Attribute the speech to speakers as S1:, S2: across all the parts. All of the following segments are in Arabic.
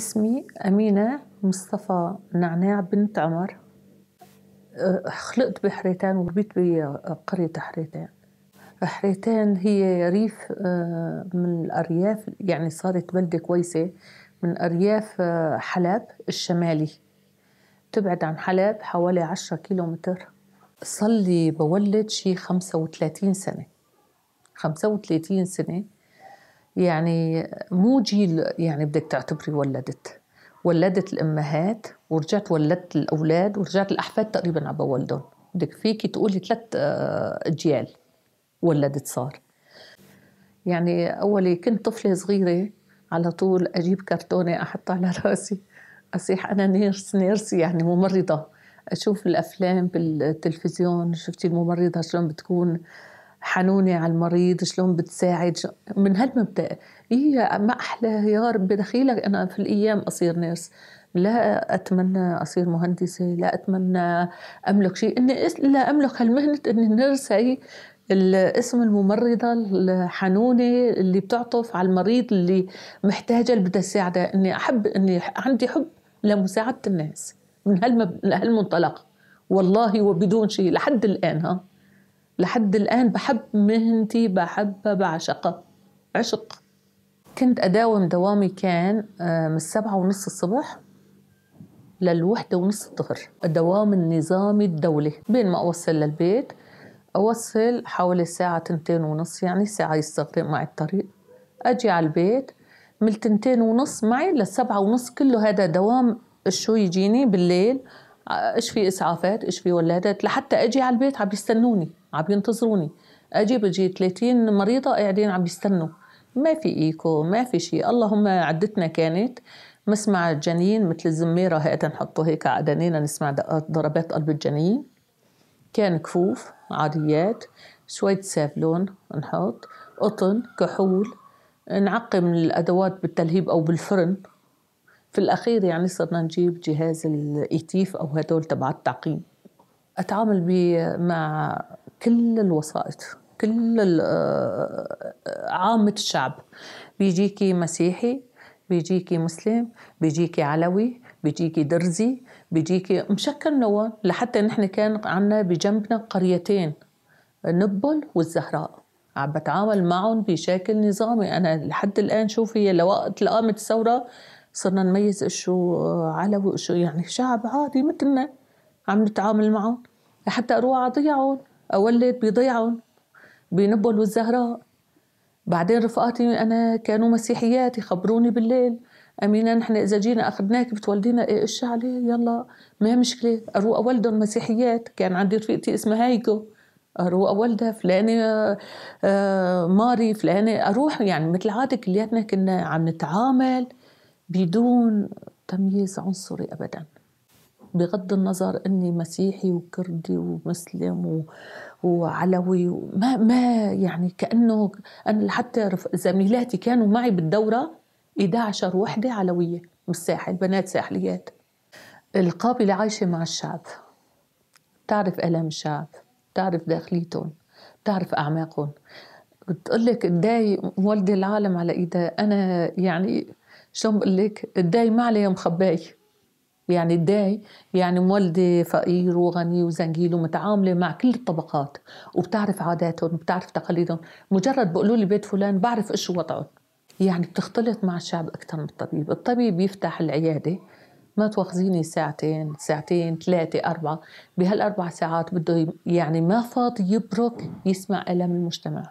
S1: اسمي أمينة مصطفى نعناع بنت عمر أه، خلقت بحريتان وربيت بقرية حريتان حريتان هي ريف أه، من الأرياف يعني صارت بلدة كويسة من أرياف أه، حلب الشمالي تبعد عن حلب حوالي عشرة كيلومتر متر لي بولد شي خمسة وثلاثين سنة خمسة وثلاثين سنة يعني مو جيل يعني بدك تعتبري ولدت ولدت الامهات ورجعت ولدت الاولاد ورجعت الاحفاد تقريبا عم بولدهم بدك فيكي تقولي ثلاث آه، اجيال ولدت صار يعني اولي كنت طفله صغيره على طول اجيب كرتونه احطها على راسي اصيح انا نيرس نيرس يعني ممرضه اشوف الافلام بالتلفزيون شفتي الممرضه شلون بتكون حنونة على المريض شلون بتساعد من هالمبدأ هي إيه، ما أحلى يا رب دخيلك أنا في الأيام أصير نيرس لا أتمنى أصير مهندسة لا أتمنى أملك شيء إني لا أملك هالمهنة إني النيرس هي الاسم الممرضة الحنونة اللي بتعطف على المريض اللي محتاجة اللي بدها تساعده إني أحب إني عندي حب لمساعدة الناس من هالمنطلق والله وبدون شيء لحد الآن ها لحد الآن بحب مهنتي بحبها بعشقها عشق كنت أداوم دوامي كان آه، من السبعة ونص الصبح للوحدة ونص الظهر الدوام النظامي الدولي بين ما أوصل للبيت أوصل حوالي الساعة تنتين ونص يعني ساعة يستغرق معي الطريق أجي على البيت من تنتين ونص معي لسبعة ونص كله هذا دوام شو يجيني بالليل آه، ايش في اسعافات ايش في ولادات لحتى اجي على البيت عم يستنوني عم ينتظروني اجي بجي 30 مريضه قاعدين عم يستنوا ما في ايكو ما في شيء اللهم عدتنا كانت مسمع الجنين مثل الزميره هيك نحطه هيك على عدنينا نسمع ضربات قلب الجنين كان كفوف عاديات شوية سافلون نحط قطن كحول نعقم الأدوات بالتلهيب أو بالفرن في الأخير يعني صرنا نجيب جهاز الإيتيف أو هدول تبع التعقيم أتعامل مع كل الوسائط كل آه، آه، عامة الشعب بيجيكي مسيحي بيجيكي مسلم بيجيكي علوي بيجيكي درزي بيجيكي مشكل نوع لحتى نحن كان عنا بجنبنا قريتين نبل والزهراء عم بتعامل معهم بشكل نظامي انا لحد الان شوفي لوقت قامت الثوره صرنا نميز شو آه، علوي شو يعني شعب عادي مثلنا عم نتعامل معهم لحتى اروح اضيعهم أولد بيضيعهم بنبل والزهراء بعدين رفقاتي أنا كانوا مسيحيات يخبروني بالليل أمينة نحن إذا جينا أخذناك بتولدينا إيه قش عليه يلا ما مشكلة أروق أولدهم مسيحيات كان عندي رفيقتي اسمها هيكو أروق اولدها فلانه آه، ماري فلانه اروح يعني مثل عاده كلياتنا كنا عم نتعامل بدون تمييز عنصري ابدا بغض النظر اني مسيحي وكردي ومسلم و... وعلوي وما ما يعني كانه انا حتى زميلاتي كانوا معي بالدوره 11 وحده علويه من الساحل بنات ساحليات القابله عايشه مع الشعب بتعرف الام الشعب بتعرف داخليتهم بتعرف اعماقهم بتقول لك قداي والدي العالم على ايدها انا يعني شلون بقول لك قداي ما عليها مخباي يعني الداي يعني مولدة فقير وغني وزنجيل ومتعاملة مع كل الطبقات وبتعرف عاداتهم وبتعرف تقاليدهم مجرد بقولوا لي بيت فلان بعرف إيش وضعهم يعني بتختلط مع الشعب أكثر من الطبيب الطبيب يفتح العيادة ما تواخذيني ساعتين ساعتين ثلاثة أربعة بهالأربع ساعات بده يعني ما فاضي يبرك يسمع ألم المجتمع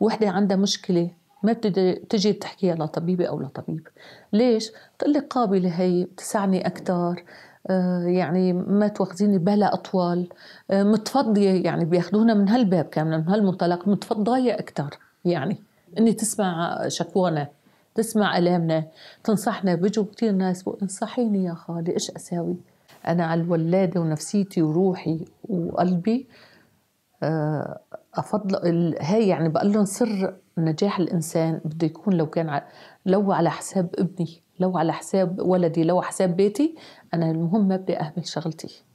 S1: وحدة عندها مشكلة ما بتجي بتحكيها لطبيبة أو لطبيب ليش؟ بتقول لك قابلة هي بتسعني أكثر آه، يعني ما تواخذيني بلا أطول آه، متفضية يعني بياخذونا من هالباب كاملا من هالمنطلق متفضية أكثر يعني إني تسمع شكوانا تسمع ألامنا تنصحنا بيجوا كثير ناس انصحيني يا خالي إيش أساوي؟ أنا على الولادة ونفسيتي وروحي وقلبي آه، افضل هاي يعني بقول لهم سر نجاح الانسان بده يكون لو كان لو على حساب ابني لو على حساب ولدي لو على حساب بيتي انا المهم ما بدي اهمل شغلتي